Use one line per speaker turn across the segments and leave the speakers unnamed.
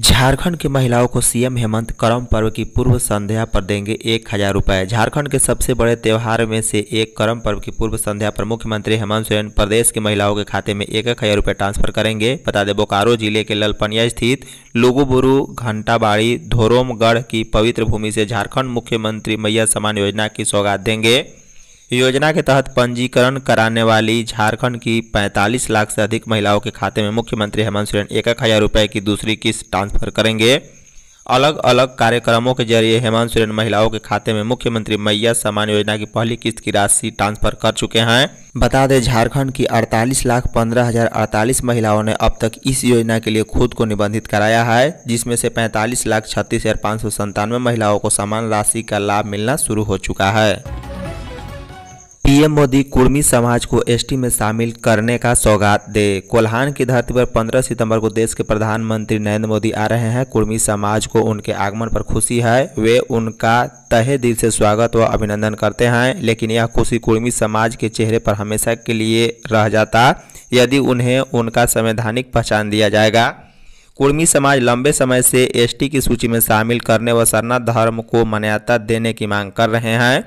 झारखंड की महिलाओं को सीएम हेमंत करम पर्व की पूर्व संध्या पर देंगे एक हजार रुपये झारखंड के सबसे बड़े त्यौहार में से एक करम पर्व की पूर्व संध्या पर मुख्यमंत्री हेमंत सोरेन प्रदेश की महिलाओं के खाते में एक एक हजार रुपये ट्रांसफर करेंगे बता दें बोकारो जिले के ललपनिया स्थित लुगुबुरु घंटाबाड़ी धोरोमगढ़ की पवित्र भूमि से झारखंड मुख्यमंत्री मैया समान योजना की सौगात देंगे योजना के तहत पंजीकरण कराने वाली झारखंड की 45 लाख से अधिक महिलाओं के खाते में मुख्यमंत्री हेमंत सोरेन एक एक हज़ार रुपये की दूसरी किस्त ट्रांसफर करेंगे अलग अलग कार्यक्रमों के जरिए हेमंत सोरेन महिलाओं के खाते में मुख्यमंत्री मैया सम्मान योजना की पहली किस्त की राशि ट्रांसफर कर चुके हैं बता दें झारखंड की 48 लाख पंद्रह हजार अड़तालीस महिलाओं ने अब तक इस योजना के लिए खुद को निबंधित कराया है जिसमें से 45 लाख छत्तीस हजार पाँच सौ संतानवे महिलाओं को समान राशि का लाभ मिलना शुरू हो चुका है पीएम मोदी कुर्मी समाज को एसटी में शामिल करने का सौगात दे कोल्हान की धरती पर 15 सितंबर को देश के प्रधानमंत्री नरेंद्र मोदी आ रहे हैं कुर्मी समाज को उनके आगमन पर खुशी है वे उनका तहे दिल से स्वागत व अभिनंदन करते हैं लेकिन यह खुशी कुर्मी समाज के चेहरे पर हमेशा के लिए रह जाता यदि उन्हें उनका संवैधानिक पहचान दिया जाएगा कुर्मी समाज लंबे समय से एसटी की सूची में शामिल करने व सरना धर्म को मान्यता देने की मांग कर रहे हैं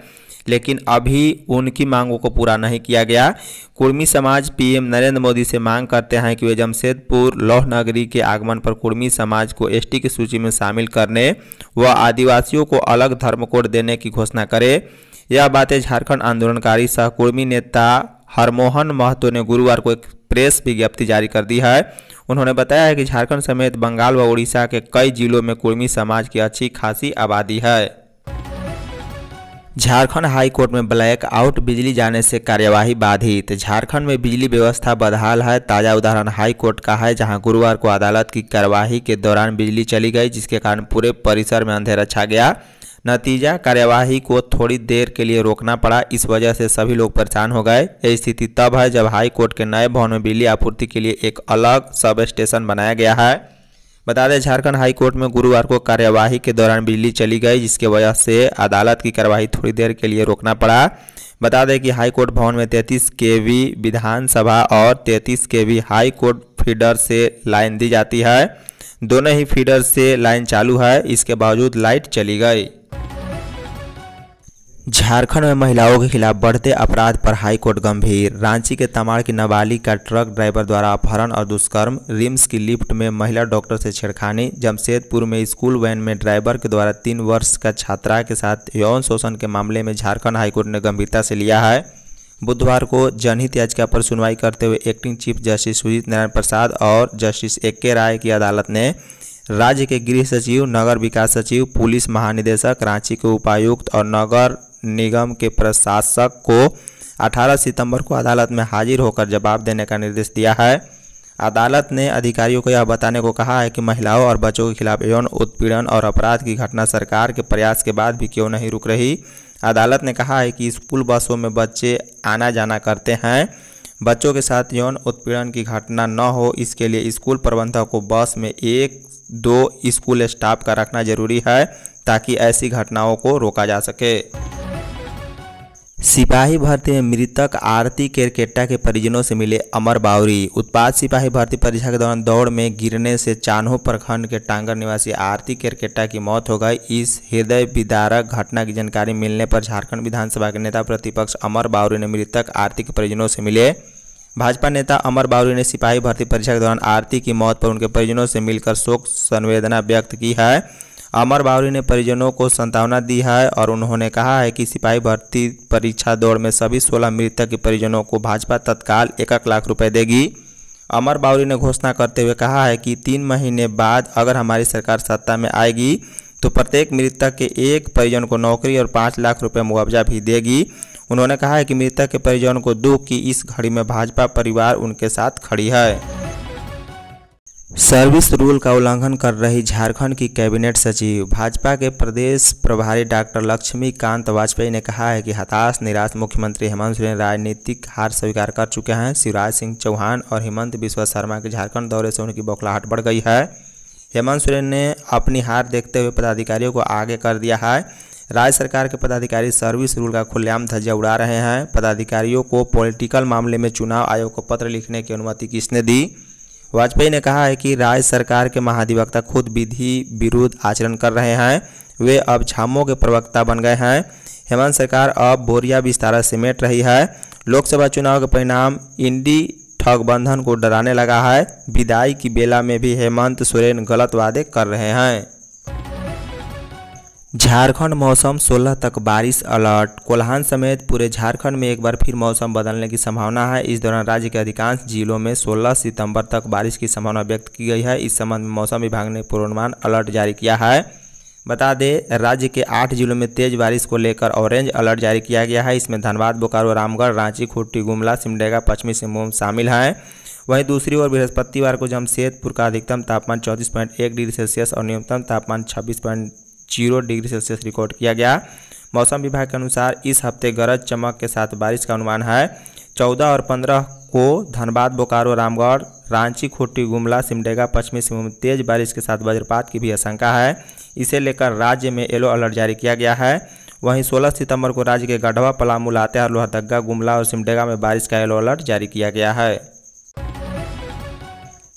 लेकिन अभी उनकी मांगों को पूरा नहीं किया गया कुर्मी समाज पीएम नरेंद्र मोदी से मांग करते हैं कि वे जमशेदपुर लौह नगरी के आगमन पर कुर्मी समाज को एसटी की सूची में शामिल करने व आदिवासियों को अलग धर्म कोड देने की घोषणा करें यह बातें झारखंड आंदोलनकारी सह कुर्मी नेता हरमोहन महतो ने गुरुवार को एक प्रेस विज्ञप्ति जारी कर दी है उन्होंने बताया है कि झारखंड समेत बंगाल व उड़ीसा के कई जिलों में कुर्मी समाज की अच्छी खासी आबादी है झारखंड हाई कोर्ट में ब्लैक आउट बिजली जाने से कार्यवाही बाधित झारखंड में बिजली व्यवस्था बदहाल है ताज़ा उदाहरण हाई कोर्ट का है जहां गुरुवार को अदालत की कार्यवाही के दौरान बिजली चली गई जिसके कारण पूरे परिसर में अंधेरा छा गया नतीजा कार्यवाही को थोड़ी देर के लिए रोकना पड़ा इस वजह से सभी लोग परेशान हो गए यह स्थिति तब है जब हाई कोर्ट के नए भवन में बिजली आपूर्ति के लिए एक अलग सब स्टेशन बनाया गया है बता दें झारखंड हाई कोर्ट में गुरुवार को कार्यवाही के दौरान बिजली चली गई जिसके वजह से अदालत की कार्यवाही थोड़ी देर के लिए रोकना पड़ा बता दें कि हाई कोर्ट भवन में 33 वी विधानसभा और 33 वी हाई कोर्ट फीडर से लाइन दी जाती है दोनों ही फीडर से लाइन चालू है इसके बावजूद लाइट चली गई झारखंड में महिलाओं के खिलाफ बढ़ते अपराध पर हाईकोर्ट गंभीर रांची के तमाड़ की नाबालिग का ट्रक ड्राइवर द्वारा अपहरण और दुष्कर्म रिम्स की लिफ्ट में महिला डॉक्टर से छेड़खानी जमशेदपुर में स्कूल वैन में ड्राइवर के द्वारा तीन वर्ष का छात्रा के साथ यौन शोषण के मामले में झारखंड हाईकोर्ट ने गंभीरता से लिया है बुधवार को जनहित याचिका पर सुनवाई करते हुए acting chief justice Sujit Narayan Prasad और जस्टिस ए के राय की अदालत ने राज्य के गृह सचिव नगर विकास सचिव पुलिस महानिदेशक रांची के उपायुक्त और नगर निगम के प्रशासक को 18 सितंबर को अदालत में हाजिर होकर जवाब देने का निर्देश दिया है अदालत ने अधिकारियों को यह बताने को कहा है कि महिलाओं और बच्चों के खिलाफ यौन उत्पीड़न और अपराध की घटना सरकार के प्रयास के बाद भी क्यों नहीं रुक रही अदालत ने कहा है कि स्कूल बसों में बच्चे आना जाना करते हैं बच्चों के साथ यौन उत्पीड़न की घटना न हो इसके लिए स्कूल प्रबंधक को बस में एक दो स्कूल स्टाफ का रखना जरूरी है ताकि ऐसी घटनाओं को रोका जा सके सिपाही भर्ती में मृतक आरती केरकेट्टा के परिजनों से मिले अमर बावरी उत्पाद सिपाही भर्ती परीक्षा के दौरान दौड़ में गिरने से चान्हो प्रखंड के टांगर निवासी आरती केरकेट्टा की मौत हो गई इस हृदय विदारक घटना की जानकारी मिलने पर झारखंड विधानसभा के नेता प्रतिपक्ष अमर बावरी ने मृतक आरती के परिजनों से मिले भाजपा नेता अमर बावरी ने सिपाही भर्ती परीक्षा के दौरान आरती की मौत पर उनके परिजनों से मिलकर शोक संवेदना व्यक्त की है अमर बावरी ने परिजनों को संतावना दी है और उन्होंने कहा है कि सिपाही भर्ती परीक्षा दौड़ में सभी सोलह मृतक के परिजनों को भाजपा तत्काल एक एक लाख रुपए देगी अमर बावरी ने घोषणा करते हुए कहा है कि तीन महीने बाद अगर हमारी सरकार सत्ता में आएगी तो प्रत्येक मृतक के एक परिजन को नौकरी और पाँच लाख रुपये मुआवजा भी देगी उन्होंने कहा है कि मृतक के परिजन को दुख की इस घड़ी में भाजपा परिवार उनके साथ खड़ी है सर्विस रूल का उल्लंघन कर रही झारखंड की कैबिनेट सचिव भाजपा के प्रदेश प्रभारी डॉक्टर लक्ष्मीकांत वाजपेयी ने कहा है कि हताश निराश मुख्यमंत्री हेमंत सोरेन राजनीतिक हार स्वीकार कर चुके हैं शिवराज सिंह चौहान और हेमंत बिश्व शर्मा के झारखंड दौरे से उनकी बौखलाहट बढ़ गई है हेमंत सोरेन ने अपनी हार देखते हुए पदाधिकारियों को आगे कर दिया है राज्य सरकार के पदाधिकारी सर्विस रूल का खुलेआम धज्जा उड़ा रहे हैं पदाधिकारियों को पॉलिटिकल मामले में चुनाव आयोग को पत्र लिखने की अनुमति किसने दी वाजपेयी ने कहा है कि राज्य सरकार के महाधिवक्ता खुद विधि विरुद्ध आचरण कर रहे हैं वे अब झामो के प्रवक्ता बन गए हैं हेमंत सरकार अब बोरिया विस्तार सिमेट रही है लोकसभा चुनाव के परिणाम इंडी ठगबंधन को डराने लगा है विदाई की बेला में भी हेमंत सोरेन गलत वादे कर रहे हैं झारखंड मौसम 16 तक बारिश अलर्ट कोल्हान समेत पूरे झारखंड में एक बार फिर मौसम बदलने की संभावना है इस दौरान राज्य के अधिकांश जिलों में 16 सितंबर तक बारिश की संभावना व्यक्त की गई है इस संबंध में मौसम विभाग ने पूर्वानुमान अलर्ट जारी किया है बता दें राज्य के आठ जिलों में तेज बारिश को लेकर ऑरेंज अलर्ट जारी किया गया है इसमें धनबाद बोकारो रामगढ़ रांची खुट्टी गुमला सिमडेगा पश्चिमी सिंहभूम शामिल हैं वहीं दूसरी ओर बृहस्पतिवार को जमशेदपुर का अधिकतम तापमान 34.1 पॉइंट एक डिग्री सेल्सियस और न्यूनतम तापमान छब्बीस point zero degree Celsius record किया गया मौसम विभाग के अनुसार इस हफ्ते गरज चमक के साथ बारिश का अनुमान है चौदह और पंद्रह को धनबाद बोकारो रामगढ़ रांची खुट्टी गुमला सिमडेगा पश्चिमी सिंहभूम में तेज बारिश के साथ वज्रपात की भी आशंका है इसे लेकर राज्य में येलो अलर्ट जारी किया गया है वहीं 16 सितंबर को राज्य के गढ़वा पलामू लातेहार लोहरदगा गुमला और सिमडेगा में बारिश का येलो अलर्ट जारी किया गया है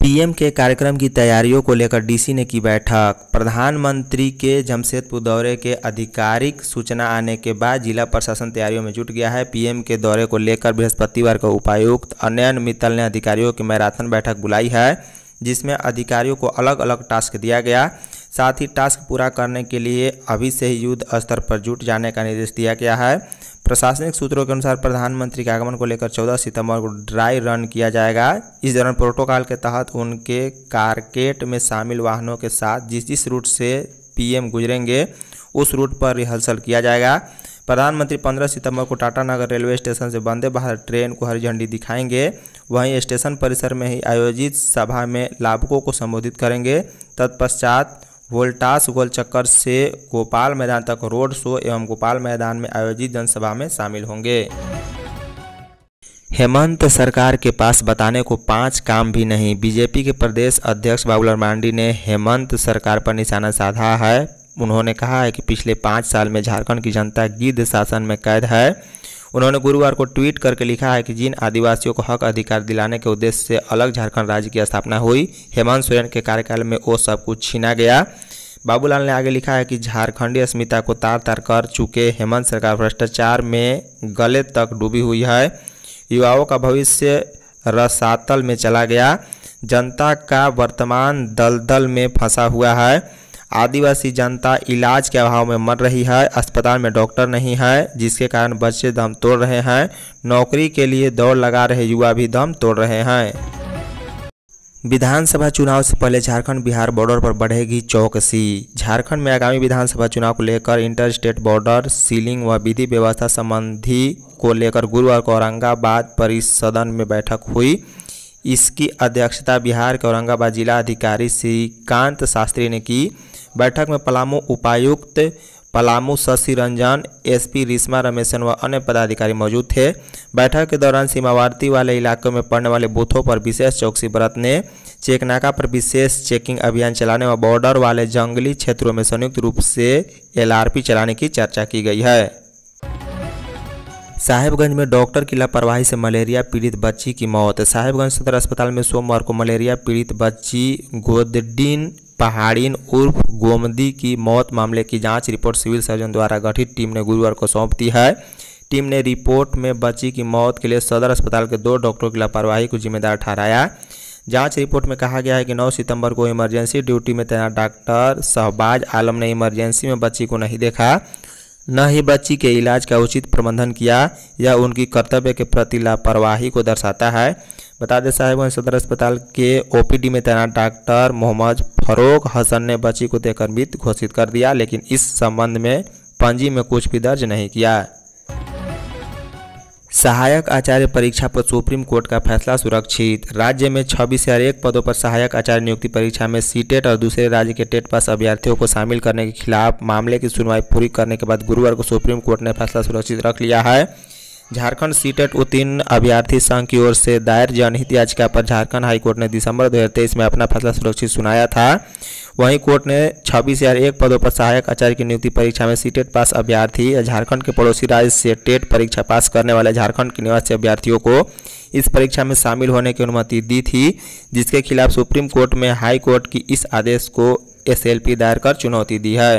पीएम के कार्यक्रम की तैयारियों को लेकर डीसी ने की बैठक प्रधानमंत्री के जमशेदपुर दौरे के आधिकारिक सूचना आने के बाद जिला प्रशासन तैयारियों में जुट गया है पीएम के दौरे को लेकर बृहस्पतिवार को उपायुक्त अनयन मित्तल ने अधिकारियों की मैराथन बैठक बुलाई है जिसमें अधिकारियों को अलग अलग टास्क दिया गया साथ ही टास्क पूरा करने के लिए अभी से ही युद्ध स्तर पर जुट जाने का निर्देश दिया गया है प्रशासनिक सूत्रों के अनुसार प्रधानमंत्री के आगमन को लेकर 14 सितंबर को ड्राई रन किया जाएगा इस दौरान प्रोटोकॉल के तहत उनके कारकेट में शामिल वाहनों के साथ जिस जिस रूट से पीएम गुजरेंगे उस रूट पर रिहर्सल किया जाएगा प्रधानमंत्री 15 सितंबर को टाटानगर रेलवे स्टेशन से वंदे भारत ट्रेन को हरी झंडी दिखाएंगे वहीं स्टेशन परिसर में ही आयोजित सभा में लाभुकों को संबोधित करेंगे तत्पश्चात वोल्टास गोल चक्कर से गोपाल मैदान तक रोड शो एवं गोपाल मैदान में आयोजित जनसभा में शामिल होंगे हेमंत सरकार के पास बताने को पांच काम भी नहीं बीजेपी के प्रदेश अध्यक्ष बाबूलाल मांडी ने हेमंत सरकार पर निशाना साधा है उन्होंने कहा है कि पिछले पाँच साल में झारखंड की जनता गिद्ध शासन में कैद है उन्होंने गुरुवार को ट्वीट करके लिखा है कि जिन आदिवासियों को हक अधिकार दिलाने के उद्देश्य से अलग झारखंड राज्य की स्थापना हुई हेमंत सोरेन के कार्यकाल में वो सब कुछ छीना गया बाबूलाल ने आगे लिखा है कि झारखंडी अस्मिता को तार तार कर चुके हेमंत सरकार भ्रष्टाचार में गले तक डूबी हुई है युवाओं का भविष्य रसातल में चला गया जनता का वर्तमान दलदल में फंसा हुआ है आदिवासी जनता इलाज के अभाव में मर रही है अस्पताल में डॉक्टर नहीं है जिसके कारण बच्चे दम तोड़ रहे हैं नौकरी के लिए दौड़ लगा रहे युवा भी दम तोड़ रहे हैं विधानसभा चुनाव से पहले झारखंड बिहार बॉर्डर पर बढ़ेगी चौकसी झारखंड में आगामी विधानसभा चुनाव को लेकर इंटर स्टेट बॉर्डर सीलिंग व विधि व्यवस्था संबंधी को लेकर गुरुवार को औरंगाबाद परिसदन में बैठक हुई इसकी अध्यक्षता बिहार के औरंगाबाद जिला अधिकारी श्रीकांत शास्त्री ने की बैठक में पलामू उपायुक्त पलामू शशि रंजन पी रिश्मा रमेशन व अन्य पदाधिकारी मौजूद थे बैठक के दौरान सीमावर्ती वाले इलाकों में पड़ने वाले बूथों पर विशेष चौकसी बरतने चेकनाका पर विशेष चेकिंग अभियान चलाने व बॉर्डर वाले जंगली क्षेत्रों में संयुक्त रूप से एलआरपी चलाने की चर्चा की गई है साहेबगंज में डॉक्टर की लापरवाही से मलेरिया पीड़ित बच्ची की मौत साहेबगंज सदर अस्पताल में सोमवार को मलेरिया पीड़ित बच्ची गोदडीन पहाड़ीन उर्फ गोमदी की मौत मामले की जांच रिपोर्ट सिविल सर्जन द्वारा गठित टीम ने गुरुवार को सौंप दी है टीम ने रिपोर्ट में बच्ची की मौत के लिए सदर अस्पताल के दो डॉक्टरों की लापरवाही को जिम्मेदार ठहराया जांच रिपोर्ट में कहा गया है कि 9 सितंबर को इमरजेंसी ड्यूटी में तैनात डॉक्टर शहबाज आलम ने इमरजेंसी में बच्ची को नहीं देखा न ही बच्ची के इलाज का उचित प्रबंधन किया या उनकी कर्तव्य के प्रति लापरवाही को दर्शाता है बता दें साहिबगंज सदर अस्पताल के ओपीडी में तैनात डॉक्टर मोहम्मद फरोग हसन ने बच्ची को देखकर मृत घोषित कर दिया लेकिन इस संबंध में पंजी में कुछ भी दर्ज नहीं किया सहायक आचार्य परीक्षा पर सुप्रीम कोर्ट का फैसला सुरक्षित राज्य में छब्बीस हजार एक पदों पर सहायक आचार्य नियुक्ति परीक्षा में सीटेट और दूसरे राज्य के टेट पास अभ्यर्थियों को शामिल करने के खिलाफ मामले की सुनवाई पूरी करने के बाद गुरुवार को सुप्रीम कोर्ट ने फैसला सुरक्षित रख लिया है झारखंड सीटेट उत्तीर्ण अभ्यर्थी संघ की ओर से दायर जनहित याचिका पर झारखंड हाईकोर्ट ने दिसंबर 2023 में अपना फैसला सुरक्षित सुनाया था वहीं कोर्ट ने छब्बीस हजार एक पदों पर सहायक आचार्य की नियुक्ति परीक्षा में सीटेट पास अभ्यर्थी या झारखंड के पड़ोसी राज्य से टेट परीक्षा पास करने वाले झारखंड के निवासी अभ्यर्थियों को इस परीक्षा में शामिल होने की अनुमति दी थी जिसके खिलाफ सुप्रीम कोर्ट में हाई कोर्ट की इस आदेश को एस दायर कर चुनौती दी है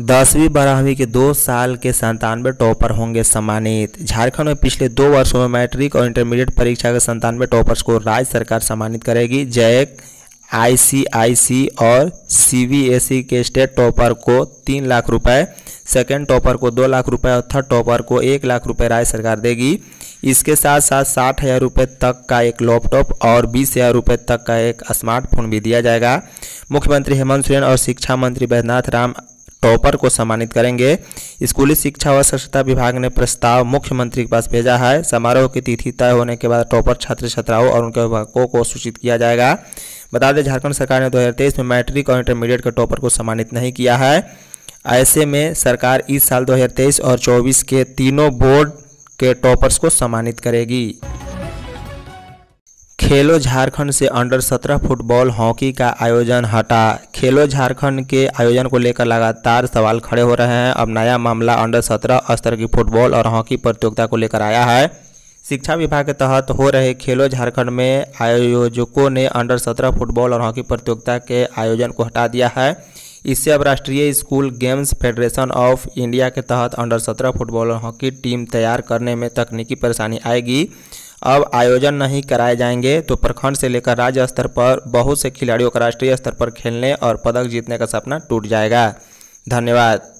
दसवीं बारहवीं के दो साल के संतानवे टॉपर होंगे सम्मानित झारखंड में पिछले दो वर्षों में मैट्रिक और इंटरमीडिएट परीक्षा के संतानवे टॉपर्स को राज्य सरकार सम्मानित करेगी जैक आईसीआईसी और सीबीएसई के स्टेट टॉपर को तीन लाख रुपए सेकेंड टॉपर को दो लाख रुपए और थर्ड टॉपर को एक लाख रुपए राज्य सरकार देगी इसके साथ साथ साठ हज़ार रुपये तक का एक लैपटॉप और बीस हज़ार रुपये तक का एक स्मार्टफोन भी दिया जाएगा मुख्यमंत्री हेमंत सोरेन और शिक्षा मंत्री बैद्यनाथ राम टॉपर को सम्मानित करेंगे स्कूली शिक्षा व स्वच्छता विभाग ने प्रस्ताव मुख्यमंत्री के पास भेजा है समारोह की तिथि तय होने के बाद टॉपर छात्र छात्राओं और उनके अभिभावकों को सूचित किया जाएगा बता दें झारखंड सरकार ने 2023 में मैट्रिक और इंटरमीडिएट के टॉपर को सम्मानित नहीं किया है ऐसे में सरकार इस साल दो और चौबीस के तीनों बोर्ड के टॉपर्स को सम्मानित करेगी खेलो झारखंड से अंडर सत्रह फुटबॉल हॉकी का आयोजन हटा खेलो झारखंड के आयोजन को लेकर लगातार सवाल खड़े हो रहे हैं अब नया मामला अंडर सत्रह स्तर की फुटबॉल और हॉकी प्रतियोगिता को लेकर आया है शिक्षा विभाग के तहत हो रहे खेलो झारखंड में आयोजकों ने अंडर सत्रह फुटबॉल और हॉकी प्रतियोगिता के आयोजन को हटा दिया है इससे अब राष्ट्रीय school games federation of India के तहत अंडर सत्रह फुटबॉल और हॉकी टीम तैयार करने में तकनीकी परेशानी आएगी अब आयोजन नहीं कराए जाएंगे तो प्रखंड से लेकर राज्य स्तर पर बहुत से खिलाड़ियों का राष्ट्रीय स्तर पर खेलने और पदक जीतने का सपना टूट जाएगा धन्यवाद